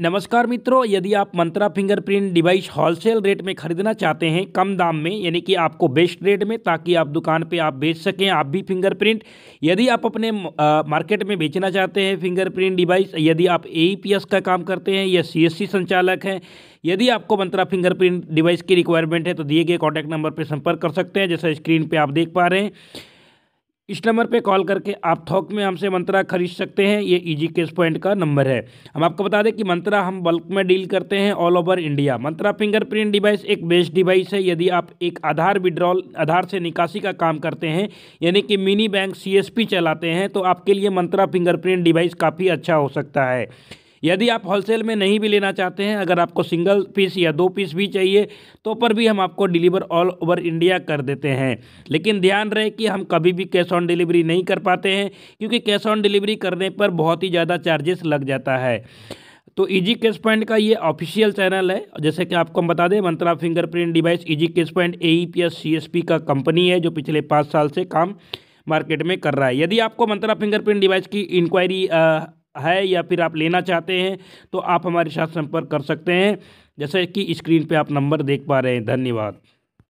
नमस्कार मित्रों यदि आप Mantra fingerprint device wholesale rate में खरीदना चाहते हैं कम दाम में यानी कि आपको बेस्ट रेट में ताकि आप दुकान पे आप बेच सकें आप भी फिंगरप्रिंट यदि आप अपने आ, मार्केट में बेचना चाहते हैं फिंगरप्रिंट डिवाइस यदि आप ए e का काम करते हैं या सी संचालक हैं यदि आपको मंत्रा फिंगरप्रिंट डिवाइस की रिक्वायरमेंट है तो दिए गए कॉन्टैक्ट नंबर पर संपर्क कर सकते हैं जैसा स्क्रीन पर आप देख पा रहे हैं इस नंबर पे कॉल करके आप थोक में हमसे मंत्रा खरीद सकते हैं ये इजी केस पॉइंट का नंबर है हम आपको बता दें कि मंत्रा हम बल्क में डील करते हैं all over India Mantra fingerprint device एक बेस्ट डिवाइस है यदि आप एक आधार विड्रॉल आधार से निकासी का काम करते हैं यानी कि मिनी बैंक सी चलाते हैं तो आपके लिए मंत्रा फिंगरप्रिंट डिवाइस काफ़ी अच्छा हो सकता है यदि आप होलसेल में नहीं भी लेना चाहते हैं अगर आपको सिंगल पीस या दो पीस भी चाहिए तो पर भी हम आपको डिलीवर ऑल ओवर इंडिया कर देते हैं लेकिन ध्यान रहे कि हम कभी भी कैश ऑन डिलीवरी नहीं कर पाते हैं क्योंकि कैश ऑन डिलीवरी करने पर बहुत ही ज़्यादा चार्जेस लग जाता है तो इजी केस पॉइंट का ये ऑफिशियल चैनल है जैसे कि आपको हम बता दें Mantra fingerprint device easy case point A E P S C S P का कंपनी है जो पिछले पाँच साल से काम मार्केट में कर रहा है यदि आपको मंत्रा फिंगरप्रिंट डिवाइस की इंक्वायरी है या फिर आप लेना चाहते हैं तो आप हमारे साथ संपर्क कर सकते हैं जैसे कि स्क्रीन पे आप नंबर देख पा रहे हैं धन्यवाद